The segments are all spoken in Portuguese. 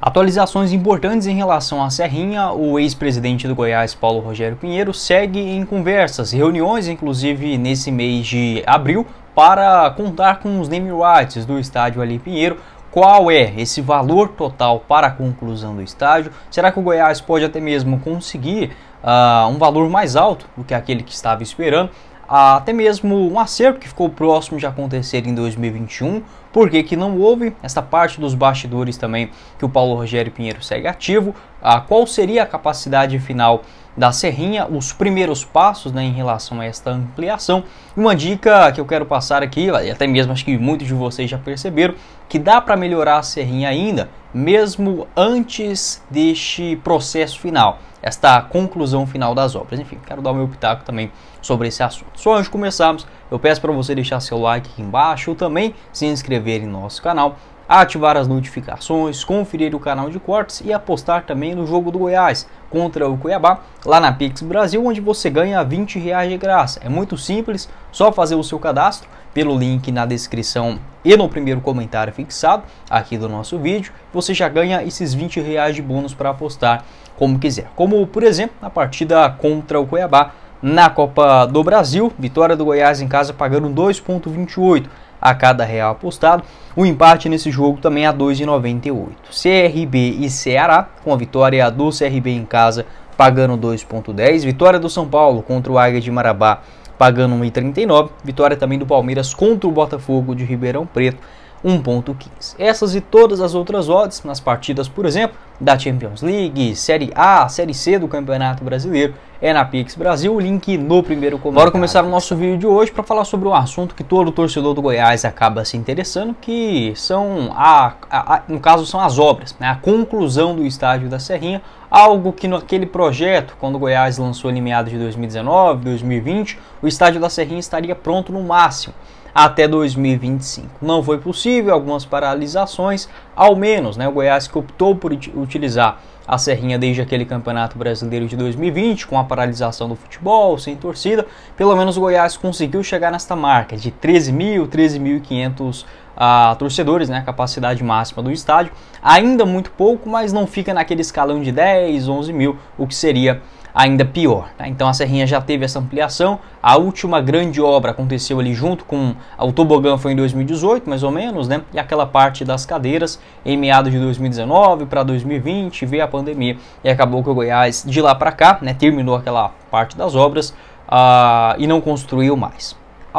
Atualizações importantes em relação à Serrinha, o ex-presidente do Goiás, Paulo Rogério Pinheiro, segue em conversas, reuniões inclusive nesse mês de abril, para contar com os name rights do estádio Ali Pinheiro, qual é esse valor total para a conclusão do estádio? Será que o Goiás pode até mesmo conseguir uh, um valor mais alto do que aquele que estava esperando? até mesmo um acerto que ficou próximo de acontecer em 2021, Por que não houve essa parte dos bastidores também que o Paulo Rogério Pinheiro segue ativo, a ah, qual seria a capacidade final da Serrinha, os primeiros passos né, em relação a esta ampliação. Uma dica que eu quero passar aqui, e até mesmo acho que muitos de vocês já perceberam, que dá para melhorar a Serrinha ainda, mesmo antes deste processo final, esta conclusão final das obras. Enfim, quero dar o meu pitaco também sobre esse assunto. Só antes de começarmos, eu peço para você deixar seu like aqui embaixo, também se inscrever em nosso canal ativar as notificações, conferir o canal de cortes e apostar também no jogo do Goiás contra o Cuiabá lá na Pix Brasil, onde você ganha 20 reais de graça. É muito simples, só fazer o seu cadastro pelo link na descrição e no primeiro comentário fixado aqui do nosso vídeo, você já ganha esses 20 reais de bônus para apostar como quiser. Como por exemplo a partida contra o Cuiabá na Copa do Brasil, vitória do Goiás em casa pagando 2,28 a cada real apostado. O empate nesse jogo também é a 2,98. CRB e Ceará, com a vitória do CRB em casa, pagando 2,10. Vitória do São Paulo contra o Águia de Marabá, pagando 1,39. Vitória também do Palmeiras contra o Botafogo de Ribeirão Preto, 1.15. Essas e todas as outras odds nas partidas, por exemplo, da Champions League, Série A, Série C do Campeonato Brasileiro, é na Pix Brasil, o link no primeiro comentário. Bora começar o nosso vídeo de hoje para falar sobre um assunto que todo torcedor do Goiás acaba se interessando, que são, a, a, a no caso, são as obras, né? a conclusão do estádio da Serrinha, algo que naquele projeto, quando o Goiás lançou em meados de 2019, 2020, o estádio da Serrinha estaria pronto no máximo até 2025. Não foi possível, algumas paralisações, ao menos, né, o Goiás que optou por utilizar a Serrinha desde aquele Campeonato Brasileiro de 2020, com a paralisação do futebol, sem torcida, pelo menos o Goiás conseguiu chegar nesta marca de 13 mil, 13.500 uh, ah, torcedores, né, a capacidade máxima do estádio, ainda muito pouco, mas não fica naquele escalão de 10, 11 mil, o que seria ainda pior. Tá? Então a Serrinha já teve essa ampliação. A última grande obra aconteceu ali junto com o tobogã foi em 2018, mais ou menos, né? E aquela parte das cadeiras em meados de 2019 para 2020 veio a pandemia e acabou que o Goiás de lá para cá, né? Terminou aquela parte das obras uh, e não construiu mais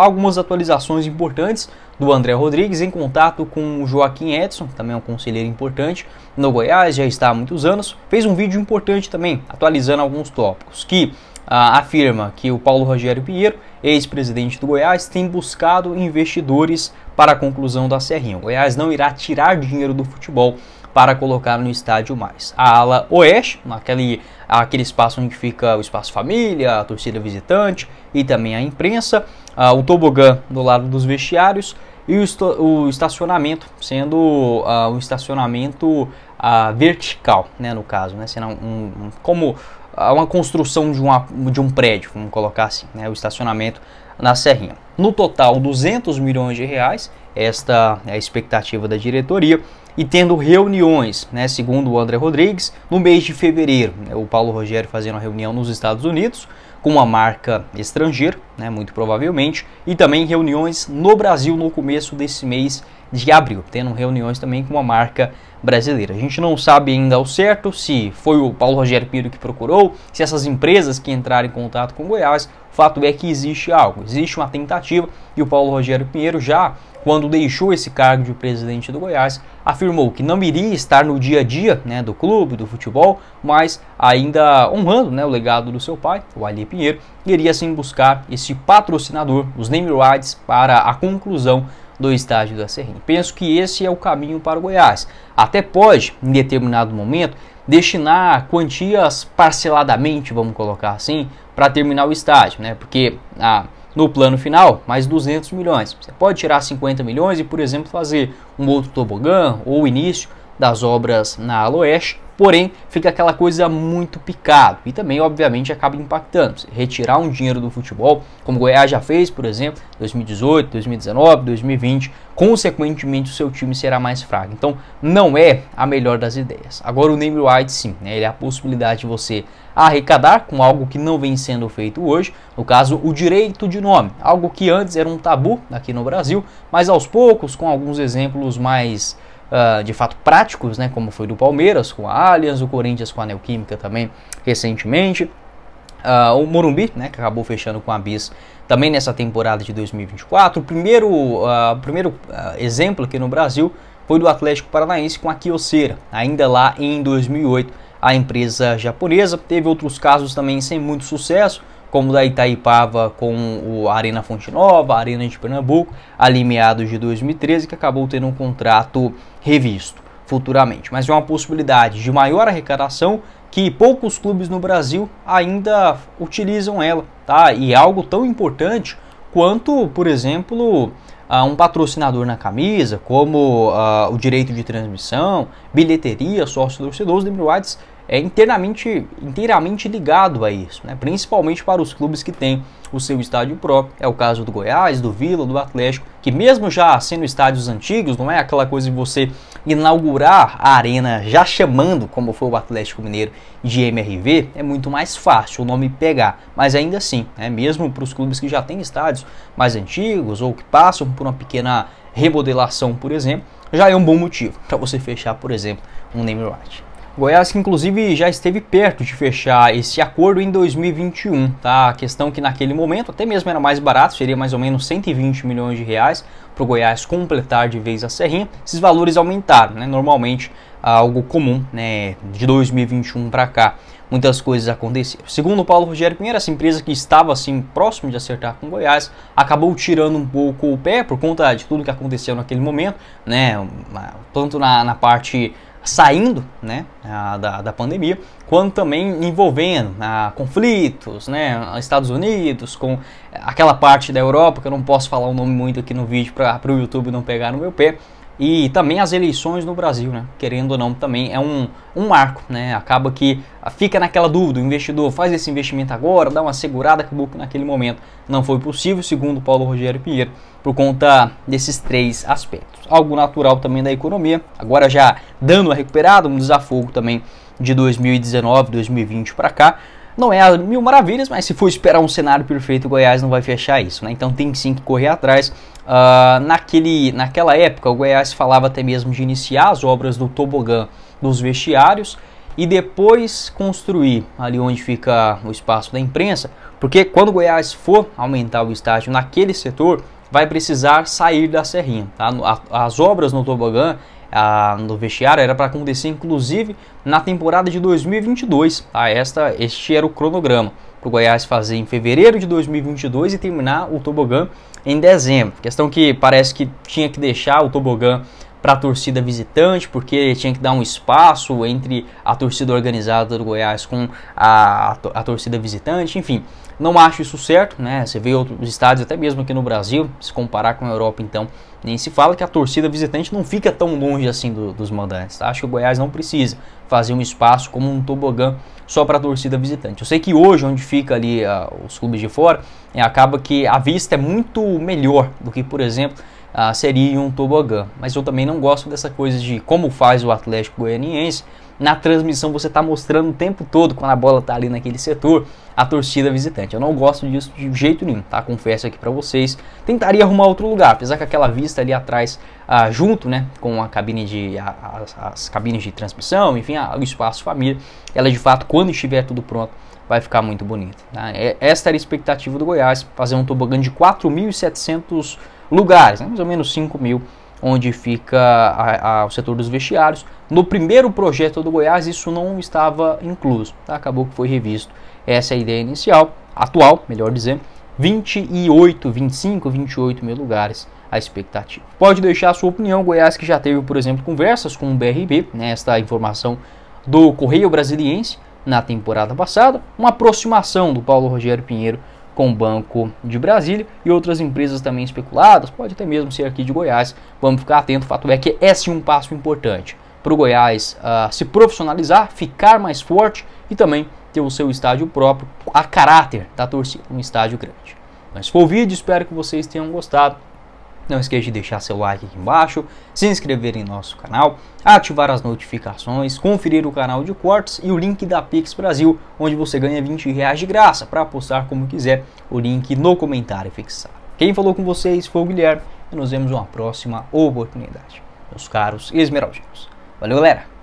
algumas atualizações importantes do André Rodrigues em contato com o Joaquim Edson, também é um conselheiro importante no Goiás, já está há muitos anos. Fez um vídeo importante também, atualizando alguns tópicos, que ah, afirma que o Paulo Rogério Pinheiro, ex-presidente do Goiás, tem buscado investidores para a conclusão da Serrinha. O Goiás não irá tirar dinheiro do futebol para colocar no estádio mais. A ala oeste, naquele aquele espaço onde fica o espaço família, a torcida visitante e também a imprensa, uh, tobogã do lado dos vestiários e o, estacionamento sendo uh, um estacionamento uh, vertical, né, no caso, né, sendo um, um, como uma construção de, uma, de um prédio, vamos colocar assim, né, o estacionamento na Serrinha. No total, 200 milhões de reais, esta é a expectativa da diretoria, e tendo reuniões, né, segundo o André Rodrigues, no mês de fevereiro, né, o Paulo Rogério fazendo a reunião nos Estados Unidos, com uma marca estrangeira, né, muito provavelmente, e também reuniões no Brasil no começo desse mês de abril, tendo reuniões também com uma marca estrangeira brasileira. A gente não sabe ainda ao certo se foi o Paulo Rogério Pinheiro que procurou, se essas empresas que entraram em contato com Goiás. O fato é que existe algo, existe uma tentativa e o Paulo Rogério Pinheiro já quando deixou esse cargo de presidente do Goiás, afirmou que não iria estar no dia a dia né, do clube, do futebol, mas ainda honrando né, o legado do seu pai, o Ali Pinheiro, iria sim buscar esse patrocinador, os name rights, para a conclusão do estádio da Serrinha. Penso que esse é o caminho para o Goiás. Até pode, em determinado momento, destinar quantias parceladamente, vamos colocar assim, para terminar o estádio, né? Porque ah, no plano final, mais 200 milhões. Você pode tirar 50 milhões e, por exemplo, fazer um outro tobogã ou o início das obras na Aloeste porém fica aquela coisa muito picado e também, obviamente, acaba impactando. Se retirar um dinheiro do futebol, como o Goiás já fez, por exemplo, 2018, 2019, 2020, consequentemente o seu time será mais fraco. Então, não é a melhor das ideias. Agora, o name White, sim, né, ele é a possibilidade de você arrecadar com algo que não vem sendo feito hoje, no caso, o direito de nome, algo que antes era um tabu aqui no Brasil, mas aos poucos, com alguns exemplos mais uh, de fato práticos, né, como foi do Palmeiras com a Allianz, o Corinthians com a Neoquímica também recentemente. Uh, o Morumbi, né, que acabou fechando com a Bis também nessa temporada de 2024. O primeiro, uh, primeiro exemplo aqui no Brasil foi do Atlético Paranaense com a Kyocera, ainda lá em 2008, a empresa japonesa. Teve outros casos também sem muito sucesso, como da Itaipava com o Arena Fonte Nova, a Arena de Pernambuco, ali meados de 2013, que acabou tendo um contrato revisto futuramente. Mas é uma possibilidade de maior arrecadação que poucos clubes no Brasil ainda utilizam ela, tá? E é algo tão importante quanto, por exemplo, ah, um patrocinador na camisa, como uh, o direito de transmissão, bilheteria, sócio-torcedor, os Whites é inteiramente, inteiramente ligado a isso, né? principalmente para os clubes que têm o seu estádio próprio. É o caso do Goiás, do Vila, do Atlético, que mesmo já sendo estádios antigos, não é aquela coisa de você inaugurar a arena já chamando, como foi o Atlético Mineiro, de MRV, é muito mais fácil o nome pegar. Mas ainda assim, né? mesmo para os clubes que já têm estádios mais antigos ou que passam por uma pequena remodelação, por exemplo, já é um bom motivo para você fechar, por exemplo, um name right. Goiás que inclusive já esteve perto de fechar esse acordo em 2021, tá? A questão que naquele momento até mesmo era mais barato, seria mais ou menos 120 milhões de reais para o Goiás completar de vez a serrinha. Esses valores aumentaram, né? Normalmente ah, algo comum, né? De 2021 para cá muitas coisas aconteceram. Segundo Paulo Rogério Pinheiro, essa empresa que estava assim próximo de acertar com Goiás acabou tirando um pouco o pé por conta de tudo que aconteceu naquele momento, né? Tanto na, na parte saindo né, da, da pandemia, quando também envolvendo a né, conflitos, né, Estados Unidos, com aquela parte da Europa, que eu não posso falar o nome muito aqui no vídeo para o YouTube não pegar no meu pé, e também as eleições no Brasil, né? Querendo ou não, também é um, um marco, né? Acaba que fica naquela dúvida, o investidor faz esse investimento agora, dá uma segurada, acabou que naquele momento não foi possível, segundo Paulo Rogério Pinheiro, por conta desses três aspectos. Algo natural também da economia, agora já dando a recuperada, um desafogo também de 2019, 2020 para cá, não é mil maravilhas, mas se for esperar um cenário perfeito, o Goiás não vai fechar isso, né? Então tem sim que correr atrás. Uh, naquele, naquela época, o Goiás falava até mesmo de iniciar as obras do tobogã dos vestiários e depois construir ali onde fica o espaço da imprensa, porque quando o Goiás for aumentar o estádio naquele setor, vai precisar sair da Serrinha. Tá? As obras no tobogã ah, no vestiário era para acontecer inclusive na temporada de 2022. Ah, esta, este era o cronograma para o Goiás fazer em fevereiro de 2022 e terminar o tobogã em dezembro. Questão que parece que tinha que deixar o tobogã para a torcida visitante, porque tinha que dar um espaço entre a torcida organizada do Goiás com a, a, a torcida visitante, enfim. Não acho isso certo, né? Você vê outros estádios, até mesmo aqui no Brasil, se comparar com a Europa, então, nem se fala que a torcida visitante não fica tão longe assim do, dos mandantes. Tá? Acho que o Goiás não precisa fazer um espaço como um tobogã só para a torcida visitante. Eu sei que hoje, onde fica ali uh, os clubes de fora, é, acaba que a vista é muito melhor do que, por exemplo, ah, seria um tobogã. Mas eu também não gosto dessa coisa de como faz o Atlético Goianiense. Na transmissão você está mostrando o tempo todo quando a bola está ali naquele setor a torcida visitante. Eu não gosto disso de jeito nenhum, tá? Confesso aqui para vocês. Tentaria arrumar outro lugar, apesar que aquela vista ali atrás, ah, junto, né, com a cabine de a, as, as, cabines de transmissão, enfim, a, o espaço família, ela de fato quando estiver tudo pronto vai ficar muito bonita. Tá? É, esta era a expectativa do Goiás, fazer um tobogã de 4.700 lugares, né? mais ou menos 5 mil, onde fica a, a, o setor dos vestiários. No primeiro projeto do Goiás, isso não estava incluso, tá? acabou que foi revisto. Essa é a ideia inicial, atual, melhor dizendo, 28, 25, 28 mil lugares a expectativa. Pode deixar a sua opinião, Goiás que já teve, por exemplo, conversas com o BRB, né, esta informação do Correio Brasiliense na temporada passada, uma aproximação do Paulo Rogério Pinheiro com o Banco de Brasília e outras empresas também especuladas, pode até mesmo ser aqui de Goiás. Vamos ficar atento, o fato é que é sim um passo importante para o Goiás uh, se profissionalizar, ficar mais forte e também ter o seu estádio próprio, a caráter da torcida, um estádio grande. Mas foi o vídeo, espero que vocês tenham gostado. Não esqueça de deixar seu like aqui embaixo, se inscrever em nosso canal, ativar as notificações, conferir o canal de cortes e o link da Pix Brasil, onde você ganha 20 reais de graça para postar como quiser, o link no comentário fixado. Quem falou com vocês foi o Guilherme e nos vemos uma próxima oportunidade. Meus caros esmeraldinos. Valeu, galera!